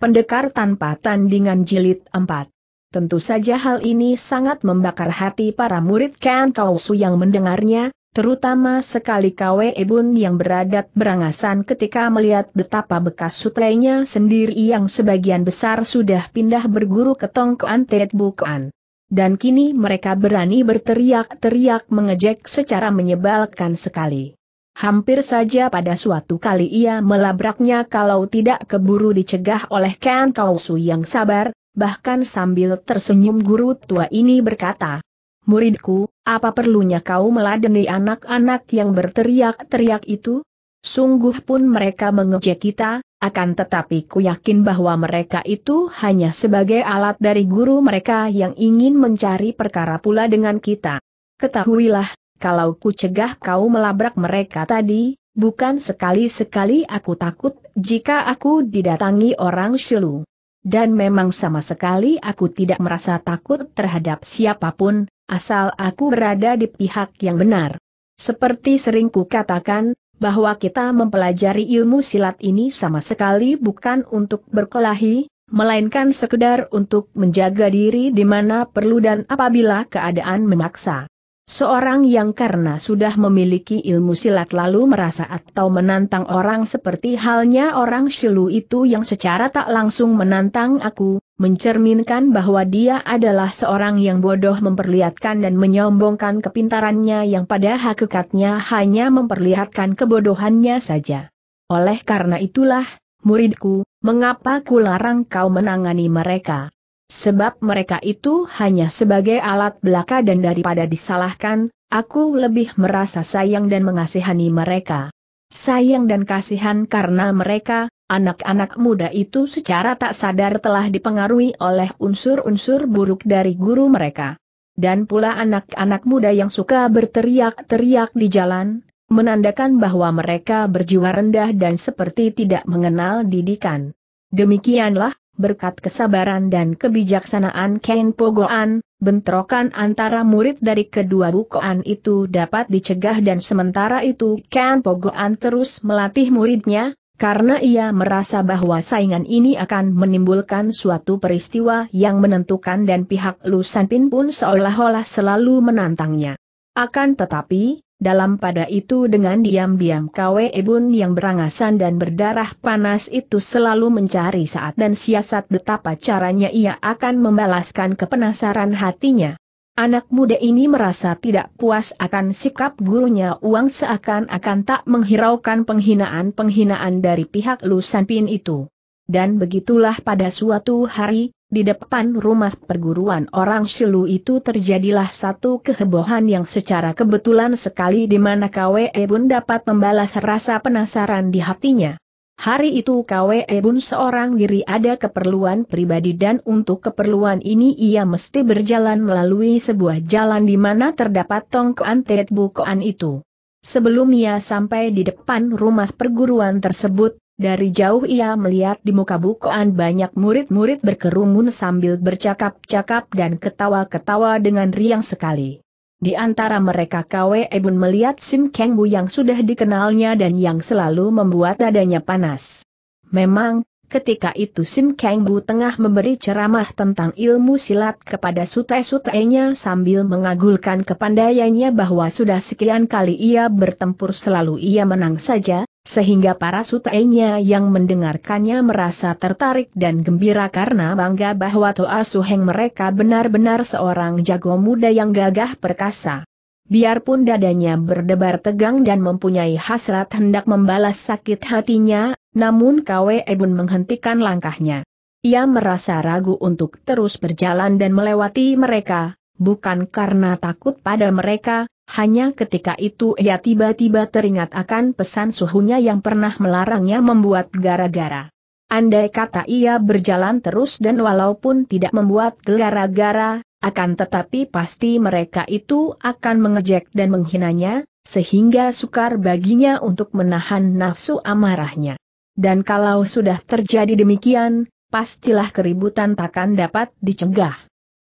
Pendekar tanpa tandingan jilid 4. Tentu saja hal ini sangat membakar hati para murid Ken Kausu yang mendengarnya, terutama sekali Kwe Ebun yang beradat berangasan ketika melihat betapa bekas sutrenya sendiri yang sebagian besar sudah pindah berguru ke Tongkoan Tetbukoan. Dan kini mereka berani berteriak-teriak mengejek secara menyebalkan sekali. Hampir saja pada suatu kali ia melabraknya kalau tidak keburu dicegah oleh Ken Kausu yang sabar, bahkan sambil tersenyum guru tua ini berkata, Muridku, apa perlunya kau meladeni anak-anak yang berteriak-teriak itu? Sungguh pun mereka mengejek kita, akan tetapi ku yakin bahwa mereka itu hanya sebagai alat dari guru mereka yang ingin mencari perkara pula dengan kita. Ketahuilah, kalau ku cegah kau melabrak mereka tadi, bukan sekali-sekali aku takut jika aku didatangi orang silu. Dan memang sama sekali aku tidak merasa takut terhadap siapapun, asal aku berada di pihak yang benar. Seperti sering ku katakan, bahwa kita mempelajari ilmu silat ini sama sekali bukan untuk berkelahi, melainkan sekedar untuk menjaga diri di mana perlu dan apabila keadaan memaksa. Seorang yang karena sudah memiliki ilmu silat lalu merasa atau menantang orang seperti halnya orang Shilu itu yang secara tak langsung menantang aku, mencerminkan bahwa dia adalah seorang yang bodoh memperlihatkan dan menyombongkan kepintarannya yang pada hakikatnya hanya memperlihatkan kebodohannya saja. Oleh karena itulah, muridku, mengapa ku larang kau menangani mereka? Sebab mereka itu hanya sebagai alat belaka dan daripada disalahkan, aku lebih merasa sayang dan mengasihani mereka. Sayang dan kasihan karena mereka, anak-anak muda itu secara tak sadar telah dipengaruhi oleh unsur-unsur buruk dari guru mereka. Dan pula anak-anak muda yang suka berteriak-teriak di jalan, menandakan bahwa mereka berjiwa rendah dan seperti tidak mengenal didikan. Demikianlah, berkat kesabaran dan kebijaksanaan Ken Pogoan, bentrokan antara murid dari kedua bukoan itu dapat dicegah dan sementara itu Ken Pogoan terus melatih muridnya, karena ia merasa bahwa saingan ini akan menimbulkan suatu peristiwa yang menentukan dan pihak Lu Sanpin pun seolah-olah selalu menantangnya. Akan tetapi, dalam pada itu dengan diam-diam Kwe Ebun yang berangasan dan berdarah panas itu selalu mencari saat dan siasat betapa caranya ia akan membalaskan kepenasaran hatinya. Anak muda ini merasa tidak puas akan sikap gurunya uang seakan-akan tak menghiraukan penghinaan-penghinaan dari pihak Lu Sanpin itu. Dan begitulah pada suatu hari, di depan rumah perguruan orang Shilu itu terjadilah satu kehebohan yang secara kebetulan sekali di mana KWE Bun dapat membalas rasa penasaran di hatinya. Hari itu KWE Bun seorang diri ada keperluan pribadi dan untuk keperluan ini ia mesti berjalan melalui sebuah jalan di mana terdapat tongkoan tetbukoan itu. Sebelum ia sampai di depan rumah perguruan tersebut, dari jauh ia melihat di muka bukoan banyak murid-murid berkerumun sambil bercakap-cakap dan ketawa-ketawa dengan riang sekali. Di antara mereka Kwe Ebun melihat Sim Keng Bu yang sudah dikenalnya dan yang selalu membuat dadanya panas. Memang, ketika itu Sim Keng Bu tengah memberi ceramah tentang ilmu silat kepada sute-sutenya sambil mengagulkan kepandaiannya bahwa sudah sekian kali ia bertempur selalu ia menang saja, sehingga para sutainya yang mendengarkannya merasa tertarik dan gembira karena bangga bahwa Toa Suheng mereka benar-benar seorang jago muda yang gagah perkasa. Biarpun dadanya berdebar tegang dan mempunyai hasrat hendak membalas sakit hatinya, namun Kwe Ebun menghentikan langkahnya. Ia merasa ragu untuk terus berjalan dan melewati mereka, bukan karena takut pada mereka, hanya ketika itu ia tiba-tiba teringat akan pesan suhunya yang pernah melarangnya membuat gara-gara. Andai kata ia berjalan terus dan walaupun tidak membuat gara-gara, akan tetapi pasti mereka itu akan mengejek dan menghinanya, sehingga sukar baginya untuk menahan nafsu amarahnya. Dan kalau sudah terjadi demikian, pastilah keributan takkan dapat dicegah.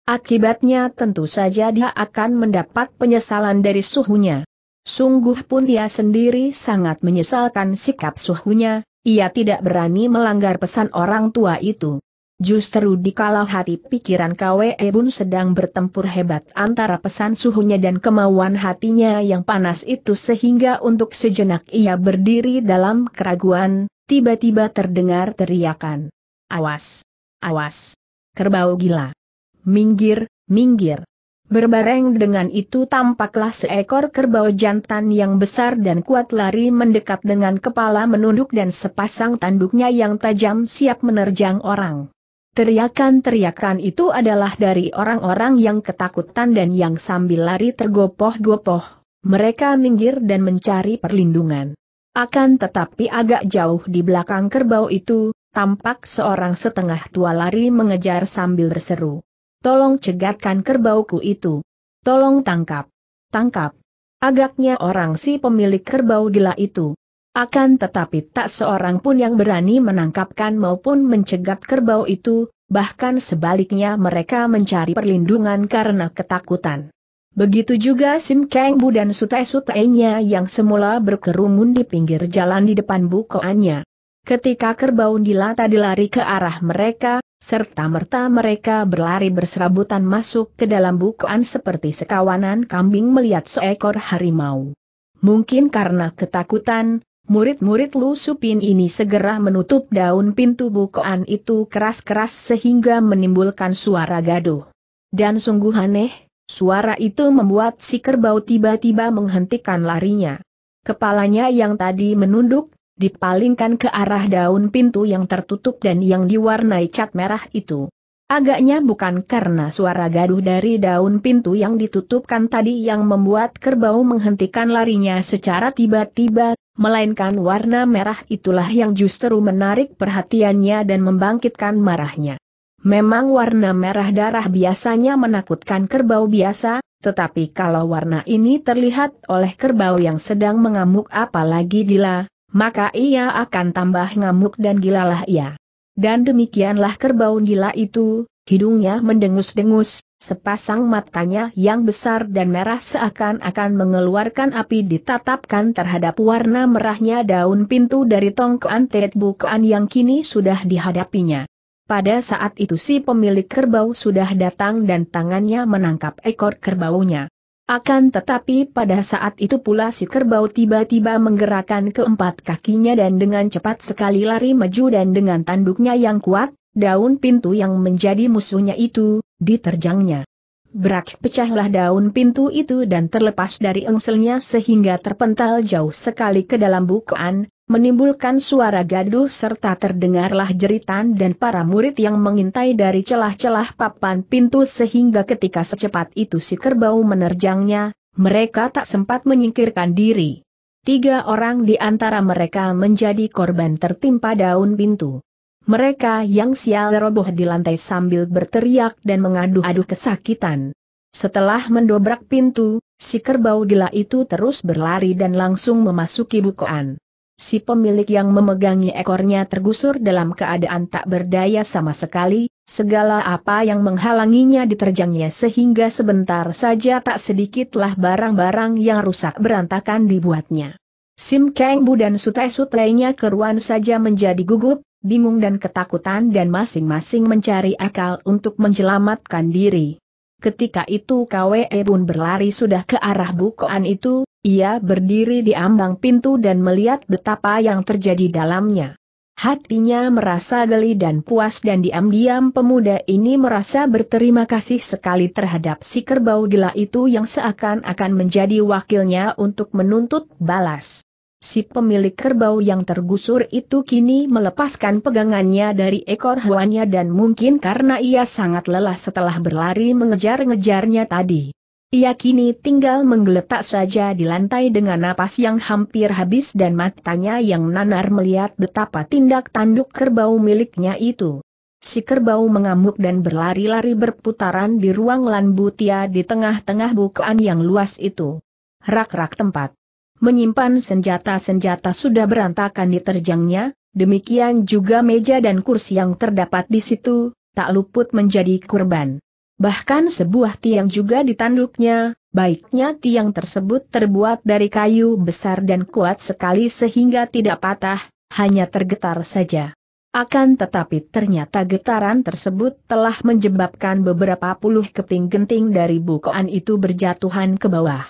Akibatnya tentu saja dia akan mendapat penyesalan dari suhunya. Sungguh pun dia sendiri sangat menyesalkan sikap suhunya, ia tidak berani melanggar pesan orang tua itu. Justru dikala hati pikiran KWE Ebun sedang bertempur hebat antara pesan suhunya dan kemauan hatinya yang panas itu sehingga untuk sejenak ia berdiri dalam keraguan, tiba-tiba terdengar teriakan. Awas! Awas! Kerbau gila! Minggir, minggir. Berbareng dengan itu tampaklah seekor kerbau jantan yang besar dan kuat lari mendekat dengan kepala menunduk dan sepasang tanduknya yang tajam siap menerjang orang. Teriakan-teriakan itu adalah dari orang-orang yang ketakutan dan yang sambil lari tergopoh-gopoh. Mereka minggir dan mencari perlindungan. Akan tetapi agak jauh di belakang kerbau itu, tampak seorang setengah tua lari mengejar sambil berseru. Tolong cegatkan kerbauku itu. Tolong tangkap. Tangkap. Agaknya orang si pemilik kerbau gila itu. Akan tetapi tak seorang pun yang berani menangkapkan maupun mencegat kerbau itu, bahkan sebaliknya mereka mencari perlindungan karena ketakutan. Begitu juga Sim Kang Bu dan sutai-sutainya yang semula berkerumun di pinggir jalan di depan bukoannya. Ketika kerbau gila tadi lari ke arah mereka, serta-merta mereka berlari berserabutan masuk ke dalam bukaan seperti sekawanan kambing melihat seekor harimau. Mungkin karena ketakutan, murid-murid Lu Supin ini segera menutup daun pintu bukaan itu keras-keras sehingga menimbulkan suara gaduh. Dan sungguh aneh, Suara itu membuat si kerbau tiba-tiba menghentikan larinya. Kepalanya yang tadi menunduk, dipalingkan ke arah daun pintu yang tertutup dan yang diwarnai cat merah itu. Agaknya bukan karena suara gaduh dari daun pintu yang ditutupkan tadi yang membuat kerbau menghentikan larinya secara tiba-tiba, melainkan warna merah itulah yang justru menarik perhatiannya dan membangkitkan marahnya. Memang warna merah darah biasanya menakutkan kerbau biasa, tetapi kalau warna ini terlihat oleh kerbau yang sedang mengamuk apalagi gila, maka ia akan tambah ngamuk dan gilalah ia. Dan demikianlah kerbau gila itu, hidungnya mendengus-dengus, sepasang matanya yang besar dan merah seakan-akan mengeluarkan api ditatapkan terhadap warna merahnya daun pintu dari tongkoan bukaan yang kini sudah dihadapinya. Pada saat itu si pemilik kerbau sudah datang dan tangannya menangkap ekor kerbaunya. Akan tetapi pada saat itu pula si kerbau tiba-tiba menggerakkan keempat kakinya dan dengan cepat sekali lari maju dan dengan tanduknya yang kuat, daun pintu yang menjadi musuhnya itu, diterjangnya. Berak pecahlah daun pintu itu dan terlepas dari engselnya sehingga terpental jauh sekali ke dalam bukaan, menimbulkan suara gaduh serta terdengarlah jeritan dan para murid yang mengintai dari celah-celah papan pintu sehingga ketika secepat itu si kerbau menerjangnya, mereka tak sempat menyingkirkan diri. Tiga orang di antara mereka menjadi korban tertimpa daun pintu. Mereka yang sial roboh di lantai sambil berteriak dan mengadu-adu kesakitan. Setelah mendobrak pintu, si kerbau gila itu terus berlari dan langsung memasuki bukoan si pemilik yang memegangi ekornya tergusur dalam keadaan tak berdaya sama sekali, segala apa yang menghalanginya diterjangnya sehingga sebentar saja tak sedikitlah barang-barang yang rusak berantakan dibuatnya. Sim Kang Bu dan sutai-sutainya keruan saja menjadi gugup, bingung dan ketakutan dan masing-masing mencari akal untuk menjelamatkan diri. Ketika itu Kwe Bun berlari sudah ke arah bukoan itu, ia berdiri di ambang pintu dan melihat betapa yang terjadi dalamnya. Hatinya merasa geli dan puas dan diam-diam pemuda ini merasa berterima kasih sekali terhadap si kerbau gila itu yang seakan-akan menjadi wakilnya untuk menuntut balas. Si pemilik kerbau yang tergusur itu kini melepaskan pegangannya dari ekor hewannya dan mungkin karena ia sangat lelah setelah berlari mengejar-ngejarnya tadi. Ia kini tinggal menggeletak saja di lantai dengan napas yang hampir habis dan matanya yang nanar melihat betapa tindak tanduk kerbau miliknya itu. Si kerbau mengamuk dan berlari-lari berputaran di ruang lanbutia di tengah-tengah bukaan yang luas itu. Rak-rak tempat. Menyimpan senjata-senjata sudah berantakan di terjangnya, demikian juga meja dan kursi yang terdapat di situ, tak luput menjadi kurban. Bahkan sebuah tiang juga ditanduknya, baiknya tiang tersebut terbuat dari kayu besar dan kuat sekali sehingga tidak patah, hanya tergetar saja. Akan tetapi ternyata getaran tersebut telah menyebabkan beberapa puluh keping genting dari bukaan itu berjatuhan ke bawah.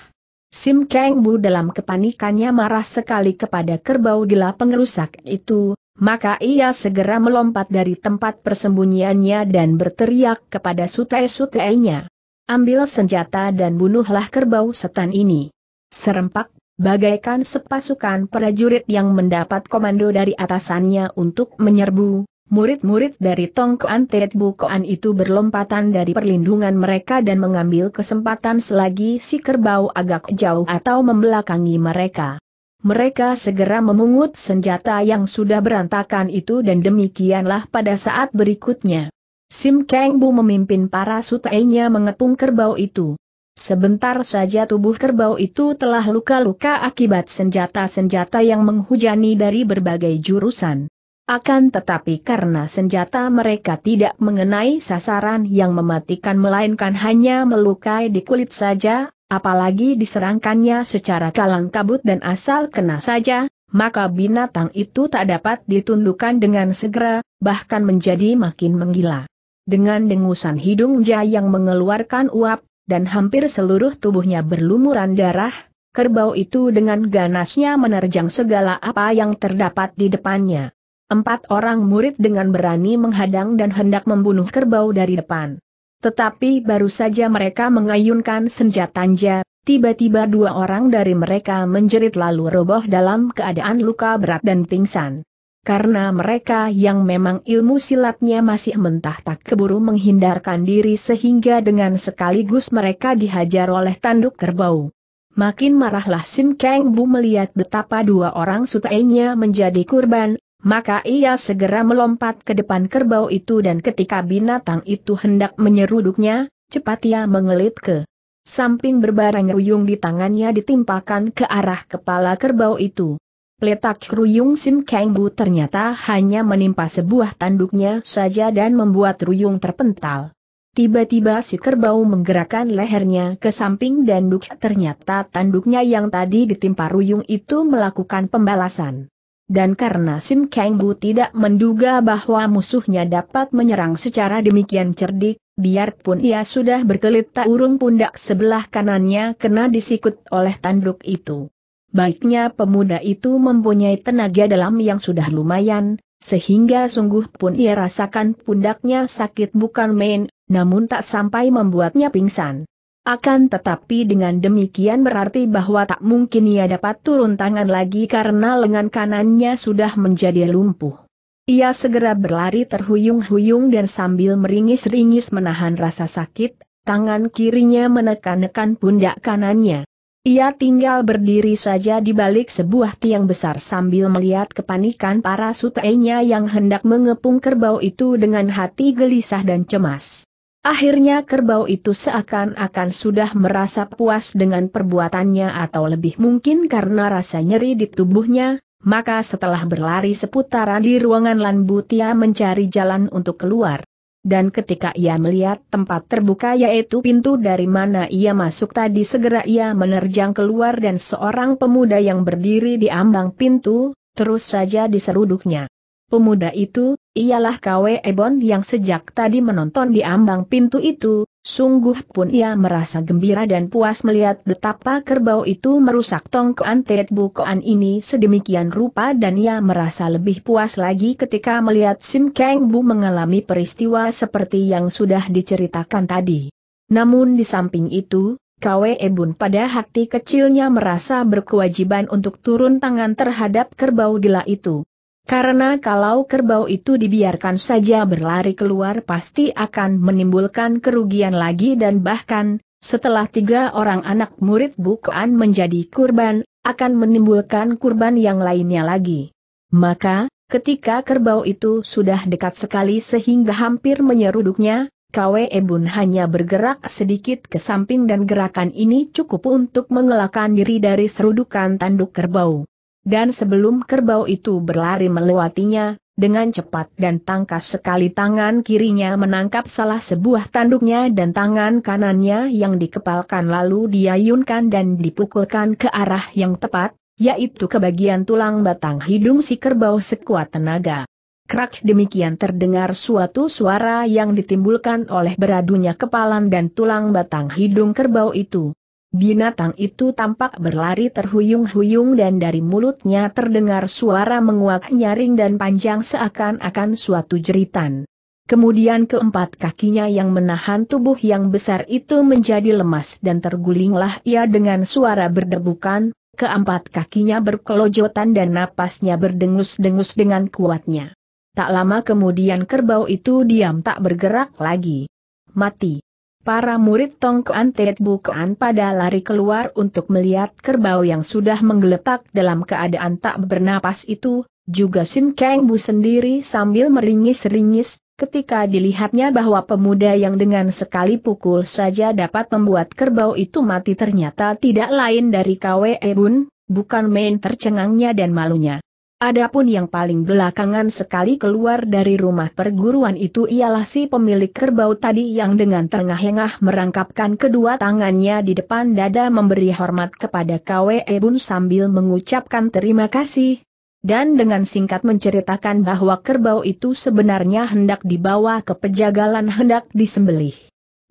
Sim Kang Bu dalam kepanikannya marah sekali kepada kerbau gila pengerusak itu, maka ia segera melompat dari tempat persembunyiannya dan berteriak kepada sutai-sutainya. Ambil senjata dan bunuhlah kerbau setan ini. Serempak, bagaikan sepasukan prajurit yang mendapat komando dari atasannya untuk menyerbu, murid-murid dari Tongkoan Tetbukoan itu berlompatan dari perlindungan mereka dan mengambil kesempatan selagi si kerbau agak jauh atau membelakangi mereka. Mereka segera memungut senjata yang sudah berantakan itu dan demikianlah pada saat berikutnya. Sim Kang Bu memimpin para sutainya mengepung kerbau itu. Sebentar saja tubuh kerbau itu telah luka-luka akibat senjata-senjata yang menghujani dari berbagai jurusan. Akan tetapi karena senjata mereka tidak mengenai sasaran yang mematikan melainkan hanya melukai di kulit saja, apalagi diserangkannya secara kalang kabut dan asal kena saja, maka binatang itu tak dapat ditundukkan dengan segera, bahkan menjadi makin menggila. Dengan dengusan hidung Jaya yang mengeluarkan uap, dan hampir seluruh tubuhnya berlumuran darah, kerbau itu dengan ganasnya menerjang segala apa yang terdapat di depannya. Empat orang murid dengan berani menghadang dan hendak membunuh kerbau dari depan. Tetapi baru saja mereka mengayunkan senjatanya, tiba-tiba dua orang dari mereka menjerit lalu roboh dalam keadaan luka berat dan pingsan. Karena mereka yang memang ilmu silatnya masih mentah tak keburu menghindarkan diri sehingga dengan sekaligus mereka dihajar oleh tanduk kerbau. Makin marahlah Sim Kang Bu melihat betapa dua orang sutainya menjadi kurban, maka ia segera melompat ke depan kerbau itu dan ketika binatang itu hendak menyeruduknya, cepat ia mengelit ke samping berbarang ruyung di tangannya ditimpakan ke arah kepala kerbau itu. Letak ruyung Sim Kang Bu ternyata hanya menimpa sebuah tanduknya saja dan membuat ruyung terpental. Tiba-tiba si kerbau menggerakkan lehernya ke samping dan duk ternyata tanduknya yang tadi ditimpa ruyung itu melakukan pembalasan dan karena Sim Kang Bu tidak menduga bahwa musuhnya dapat menyerang secara demikian cerdik, biarpun ia sudah berkelit tak urung pundak sebelah kanannya kena disikut oleh tanduk itu. Baiknya pemuda itu mempunyai tenaga dalam yang sudah lumayan, sehingga sungguh pun ia rasakan pundaknya sakit bukan main, namun tak sampai membuatnya pingsan. Akan tetapi dengan demikian berarti bahwa tak mungkin ia dapat turun tangan lagi karena lengan kanannya sudah menjadi lumpuh. Ia segera berlari terhuyung-huyung dan sambil meringis-ringis menahan rasa sakit, tangan kirinya menekan-nekan pundak kanannya. Ia tinggal berdiri saja di balik sebuah tiang besar sambil melihat kepanikan para sutainya yang hendak mengepung kerbau itu dengan hati gelisah dan cemas. Akhirnya kerbau itu seakan-akan sudah merasa puas dengan perbuatannya atau lebih mungkin karena rasa nyeri di tubuhnya, maka setelah berlari seputaran di ruangan Lanbutia mencari jalan untuk keluar. Dan ketika ia melihat tempat terbuka yaitu pintu dari mana ia masuk tadi segera ia menerjang keluar dan seorang pemuda yang berdiri di ambang pintu, terus saja diseruduknya. Pemuda itu, ialah Kwe Ebon yang sejak tadi menonton di ambang pintu itu, sungguh pun ia merasa gembira dan puas melihat betapa kerbau itu merusak tongkoan Ted Bukoan ini sedemikian rupa dan ia merasa lebih puas lagi ketika melihat Sim Kang Bu mengalami peristiwa seperti yang sudah diceritakan tadi. Namun di samping itu, Kwe ebon pada hati kecilnya merasa berkewajiban untuk turun tangan terhadap kerbau gila itu. Karena kalau kerbau itu dibiarkan saja berlari keluar pasti akan menimbulkan kerugian lagi dan bahkan, setelah tiga orang anak murid bukaan menjadi kurban, akan menimbulkan kurban yang lainnya lagi. Maka, ketika kerbau itu sudah dekat sekali sehingga hampir menyeruduknya, Kwe Ebun hanya bergerak sedikit ke samping dan gerakan ini cukup untuk mengelakkan diri dari serudukan tanduk kerbau. Dan sebelum kerbau itu berlari melewatinya, dengan cepat dan tangkas sekali tangan kirinya menangkap salah sebuah tanduknya dan tangan kanannya yang dikepalkan lalu diayunkan dan dipukulkan ke arah yang tepat, yaitu ke bagian tulang batang hidung si kerbau sekuat tenaga. Krak demikian terdengar suatu suara yang ditimbulkan oleh beradunya kepalan dan tulang batang hidung kerbau itu, Binatang itu tampak berlari terhuyung-huyung dan dari mulutnya terdengar suara menguak nyaring dan panjang seakan-akan suatu jeritan. Kemudian keempat kakinya yang menahan tubuh yang besar itu menjadi lemas dan tergulinglah ia dengan suara berdebukan, keempat kakinya berkelojotan dan napasnya berdengus-dengus dengan kuatnya. Tak lama kemudian kerbau itu diam tak bergerak lagi. Mati. Para murid Tongkoan Tiet Bukoan pada lari keluar untuk melihat kerbau yang sudah menggeletak dalam keadaan tak bernapas itu, juga Sim Kang Bu sendiri sambil meringis-ringis, ketika dilihatnya bahwa pemuda yang dengan sekali pukul saja dapat membuat kerbau itu mati ternyata tidak lain dari Kwe Bun, bukan main tercengangnya dan malunya. Adapun yang paling belakangan sekali keluar dari rumah perguruan itu ialah si pemilik kerbau tadi yang dengan tengah engah merangkapkan kedua tangannya di depan dada memberi hormat kepada KWE Bun sambil mengucapkan terima kasih. Dan dengan singkat menceritakan bahwa kerbau itu sebenarnya hendak dibawa ke pejagalan hendak disembelih.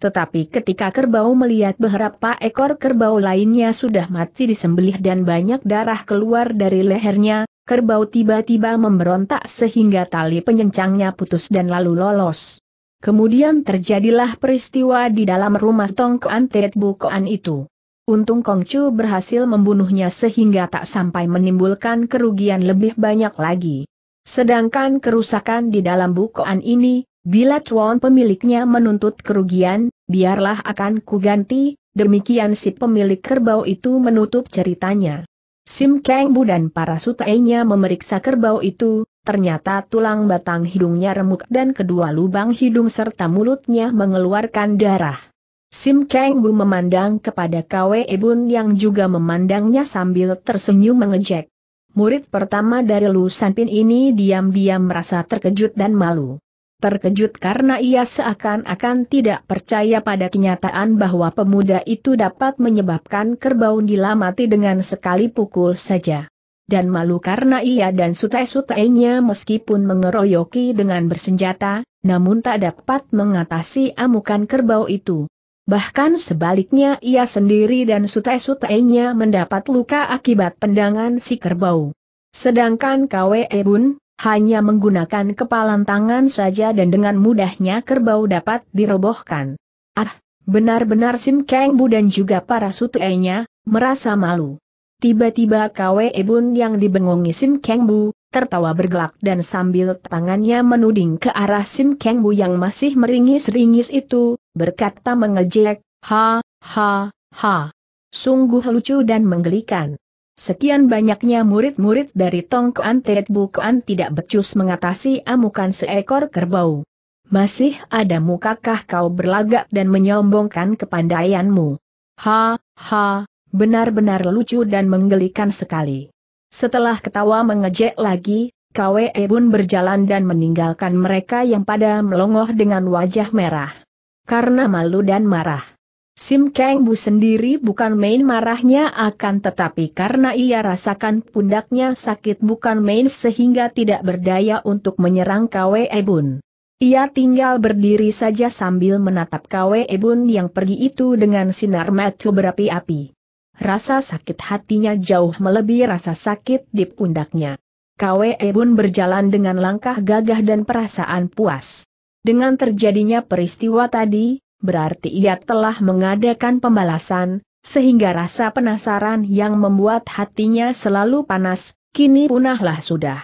Tetapi ketika kerbau melihat beberapa ekor kerbau lainnya sudah mati disembelih dan banyak darah keluar dari lehernya, kerbau tiba-tiba memberontak sehingga tali penyencangnya putus dan lalu lolos. Kemudian terjadilah peristiwa di dalam rumah Tongkoan Tetbukoan itu. Untung Kongcu berhasil membunuhnya sehingga tak sampai menimbulkan kerugian lebih banyak lagi. Sedangkan kerusakan di dalam bukoan ini, bila Chuan pemiliknya menuntut kerugian, biarlah akan kuganti, demikian si pemilik kerbau itu menutup ceritanya. Sim Kang Bu dan para sutainya memeriksa kerbau itu, ternyata tulang batang hidungnya remuk dan kedua lubang hidung serta mulutnya mengeluarkan darah. Sim Kang Bu memandang kepada Kwe Bun yang juga memandangnya sambil tersenyum mengejek. Murid pertama dari Lu Sanpin ini diam-diam merasa terkejut dan malu terkejut karena ia seakan-akan tidak percaya pada kenyataan bahwa pemuda itu dapat menyebabkan kerbau dilamati dengan sekali pukul saja. Dan malu karena ia dan sutai-sutainya meskipun mengeroyoki dengan bersenjata, namun tak dapat mengatasi amukan kerbau itu. Bahkan sebaliknya ia sendiri dan sutai-sutainya mendapat luka akibat pendangan si kerbau. Sedangkan Kwe Bun, hanya menggunakan kepalan tangan saja dan dengan mudahnya kerbau dapat dirobohkan. Ah, benar-benar Sim Kang Bu dan juga para sutenya, merasa malu. Tiba-tiba Kwe Bun yang dibengongi Sim Kang Bu, tertawa bergelak dan sambil tangannya menuding ke arah Sim Kang Bu yang masih meringis-ringis itu, berkata mengejek, ha, ha, ha. Sungguh lucu dan menggelikan. Sekian banyaknya murid-murid dari Tongkoan Bukuan tidak becus mengatasi amukan seekor kerbau. Masih ada mukakah kau berlagak dan menyombongkan kepandaianmu? Ha, ha, benar-benar lucu dan menggelikan sekali. Setelah ketawa mengejek lagi, Kwe Bun berjalan dan meninggalkan mereka yang pada melongoh dengan wajah merah. Karena malu dan marah. Sim Kang Bu sendiri bukan main marahnya akan tetapi karena ia rasakan pundaknya sakit bukan main sehingga tidak berdaya untuk menyerang Kwe Ebun. Ia tinggal berdiri saja sambil menatap Kwe Ebun yang pergi itu dengan sinar mata berapi-api. Rasa sakit hatinya jauh melebihi rasa sakit di pundaknya. Kwe Ebun berjalan dengan langkah gagah dan perasaan puas. Dengan terjadinya peristiwa tadi, berarti ia telah mengadakan pembalasan, sehingga rasa penasaran yang membuat hatinya selalu panas, kini punahlah sudah.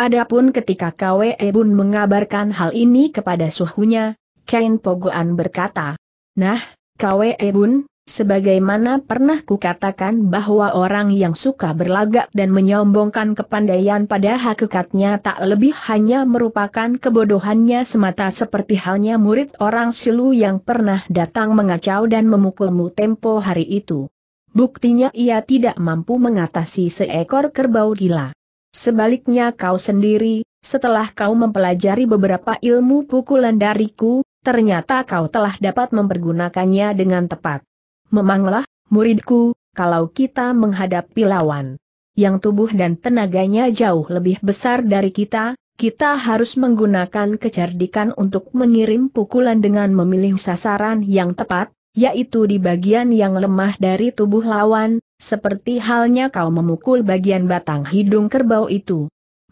Adapun ketika Kwe Bun mengabarkan hal ini kepada suhunya, Kain Pogoan berkata, Nah, Kwe Bun. Sebagaimana pernah kukatakan bahwa orang yang suka berlagak dan menyombongkan kepandaian pada hakikatnya tak lebih hanya merupakan kebodohannya semata seperti halnya murid orang silu yang pernah datang mengacau dan memukulmu tempo hari itu. Buktinya ia tidak mampu mengatasi seekor kerbau gila. Sebaliknya kau sendiri, setelah kau mempelajari beberapa ilmu pukulan dariku, ternyata kau telah dapat mempergunakannya dengan tepat. Memanglah, muridku, kalau kita menghadapi lawan yang tubuh dan tenaganya jauh lebih besar dari kita, kita harus menggunakan kecerdikan untuk mengirim pukulan dengan memilih sasaran yang tepat, yaitu di bagian yang lemah dari tubuh lawan, seperti halnya kau memukul bagian batang hidung kerbau itu.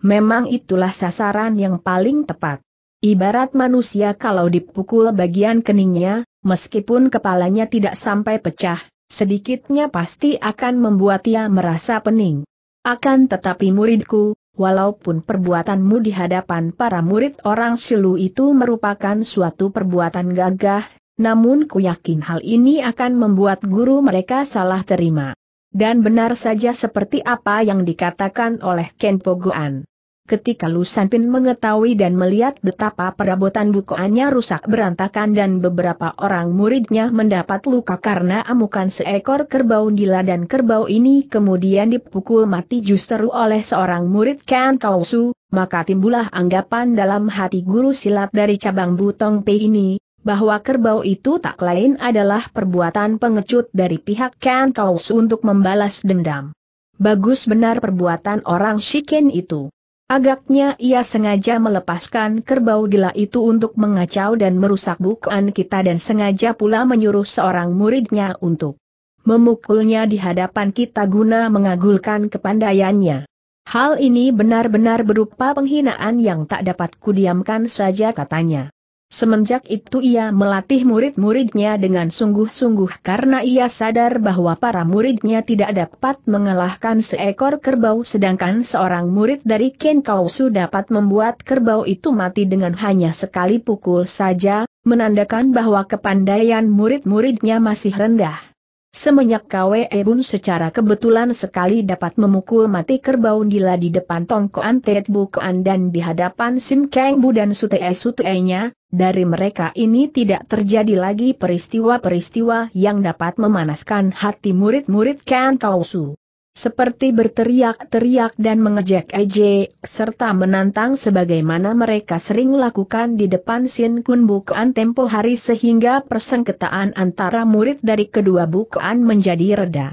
Memang itulah sasaran yang paling tepat. Ibarat manusia kalau dipukul bagian keningnya, meskipun kepalanya tidak sampai pecah, sedikitnya pasti akan membuat ia merasa pening. Akan tetapi muridku, walaupun perbuatanmu di hadapan para murid orang silu itu merupakan suatu perbuatan gagah, namun ku yakin hal ini akan membuat guru mereka salah terima. Dan benar saja seperti apa yang dikatakan oleh Ken Pogoan. Ketika Lu Sanpin mengetahui dan melihat betapa perabotan bukoannya rusak berantakan dan beberapa orang muridnya mendapat luka karena amukan seekor kerbau gila dan kerbau ini kemudian dipukul mati justru oleh seorang murid Kan Kausu, maka timbullah anggapan dalam hati guru silat dari cabang Butong Pei ini, bahwa kerbau itu tak lain adalah perbuatan pengecut dari pihak Kan Kausu untuk membalas dendam. Bagus benar perbuatan orang Shiken itu. Agaknya ia sengaja melepaskan kerbau gila itu untuk mengacau dan merusak bukuan kita dan sengaja pula menyuruh seorang muridnya untuk memukulnya di hadapan kita guna mengagulkan kepandaiannya. Hal ini benar-benar berupa penghinaan yang tak dapat kudiamkan saja katanya. Semenjak itu ia melatih murid-muridnya dengan sungguh-sungguh karena ia sadar bahwa para muridnya tidak dapat mengalahkan seekor kerbau sedangkan seorang murid dari Ken Kausu dapat membuat kerbau itu mati dengan hanya sekali pukul saja, menandakan bahwa kepandaian murid-muridnya masih rendah. Semenjak Kwe Bun secara kebetulan sekali dapat memukul mati kerbau gila di depan tongkoan Ted Bukoan dan di hadapan Sim Kang Bu dan Sutee Sutee-nya, dari mereka ini tidak terjadi lagi peristiwa-peristiwa yang dapat memanaskan hati murid-murid Kang Kausu seperti berteriak-teriak dan mengejek-ejek, serta menantang sebagaimana mereka sering lakukan di depan Sin Kun Bukaan tempo hari sehingga persengketaan antara murid dari kedua bukan menjadi reda.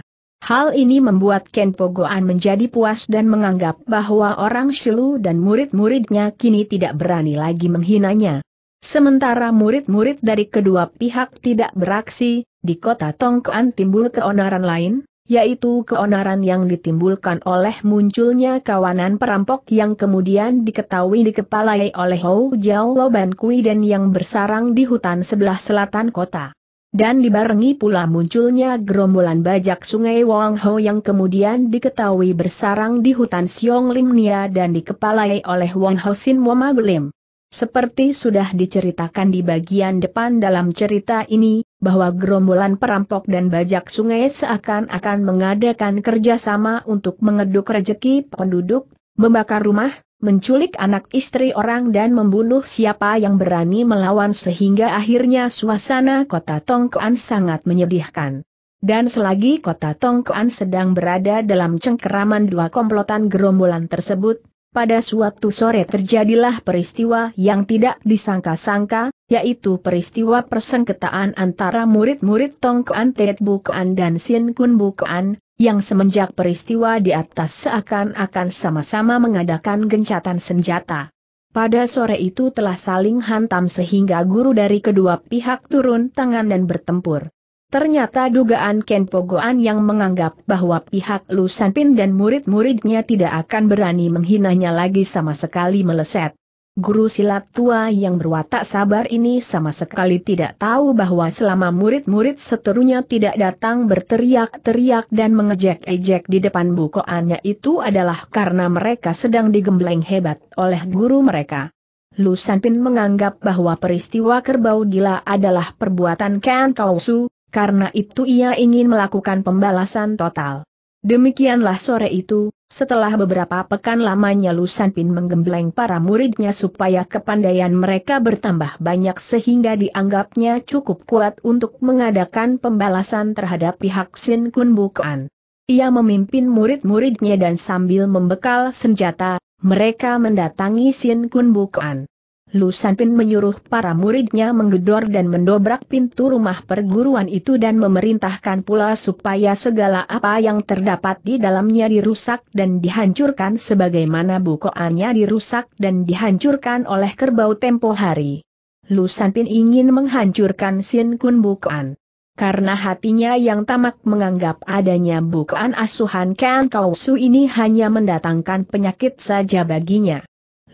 Hal ini membuat Ken Pogoan menjadi puas dan menganggap bahwa orang Shilu dan murid-muridnya kini tidak berani lagi menghinanya. Sementara murid-murid dari kedua pihak tidak beraksi, di kota Tongkoan timbul keonaran lain, yaitu keonaran yang ditimbulkan oleh munculnya kawanan perampok yang kemudian diketahui dikepalai oleh Hou Jiao Loban Kui dan yang bersarang di hutan sebelah selatan kota. Dan dibarengi pula munculnya gerombolan bajak sungai Wang Ho yang kemudian diketahui bersarang di hutan Siong Lim Nia dan dikepalai oleh Wang Ho Sin Woma Lim. Seperti sudah diceritakan di bagian depan dalam cerita ini, bahwa gerombolan perampok dan bajak sungai seakan-akan mengadakan kerjasama untuk mengeduk rejeki penduduk, membakar rumah, menculik anak istri orang dan membunuh siapa yang berani melawan sehingga akhirnya suasana kota Tongkoan sangat menyedihkan. Dan selagi kota Tongkoan sedang berada dalam cengkeraman dua komplotan gerombolan tersebut, pada suatu sore terjadilah peristiwa yang tidak disangka-sangka, yaitu peristiwa persengketaan antara murid-murid Tong Kuan Tet Bukuan dan Sin Kun Bukuan, yang semenjak peristiwa di atas seakan-akan sama-sama mengadakan gencatan senjata. Pada sore itu telah saling hantam sehingga guru dari kedua pihak turun tangan dan bertempur. Ternyata dugaan Ken Pogoan yang menganggap bahwa pihak Lu Sanpin dan murid-muridnya tidak akan berani menghinanya lagi sama sekali meleset. Guru silat tua yang berwatak sabar ini sama sekali tidak tahu bahwa selama murid-murid seterunya tidak datang berteriak-teriak dan mengejek-ejek di depan bukoannya itu adalah karena mereka sedang digembleng hebat oleh guru mereka. Lu Sanpin menganggap bahwa peristiwa kerbau gila adalah perbuatan Ken Kausu, karena itu ia ingin melakukan pembalasan total. Demikianlah sore itu, setelah beberapa pekan lamanya Lusan Pin menggembleng para muridnya supaya kepandaian mereka bertambah banyak sehingga dianggapnya cukup kuat untuk mengadakan pembalasan terhadap pihak Sin Kun Bukan. Ia memimpin murid-muridnya dan sambil membekal senjata, mereka mendatangi Sin Kun Bukan. Lu Sanpin menyuruh para muridnya menggedor dan mendobrak pintu rumah perguruan itu dan memerintahkan pula supaya segala apa yang terdapat di dalamnya dirusak dan dihancurkan sebagaimana bukoannya dirusak dan dihancurkan oleh kerbau tempo hari. Lu Sanpin ingin menghancurkan Sin Kun Bukoan. Karena hatinya yang tamak menganggap adanya bukaan asuhan Kan Kau ini hanya mendatangkan penyakit saja baginya.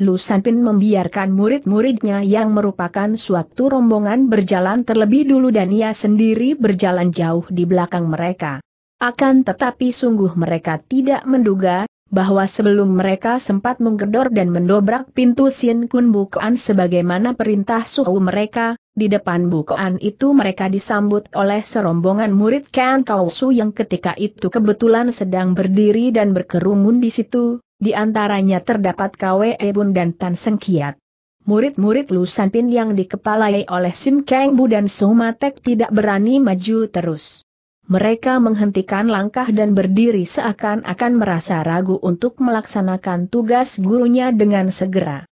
Lu Sanpin membiarkan murid-muridnya yang merupakan suatu rombongan berjalan terlebih dulu dan ia sendiri berjalan jauh di belakang mereka. Akan tetapi sungguh mereka tidak menduga, bahwa sebelum mereka sempat menggedor dan mendobrak pintu Sin Kun Bukoan sebagaimana perintah suhu mereka, di depan Bukoan itu mereka disambut oleh serombongan murid Kan Kausu yang ketika itu kebetulan sedang berdiri dan berkerumun di situ, di antaranya terdapat Kwe Bun dan Tan Kiat. Murid-murid Lu Sanpin yang dikepalai oleh Sim Kang Bu dan Sumatek tidak berani maju terus. Mereka menghentikan langkah dan berdiri seakan-akan merasa ragu untuk melaksanakan tugas gurunya dengan segera.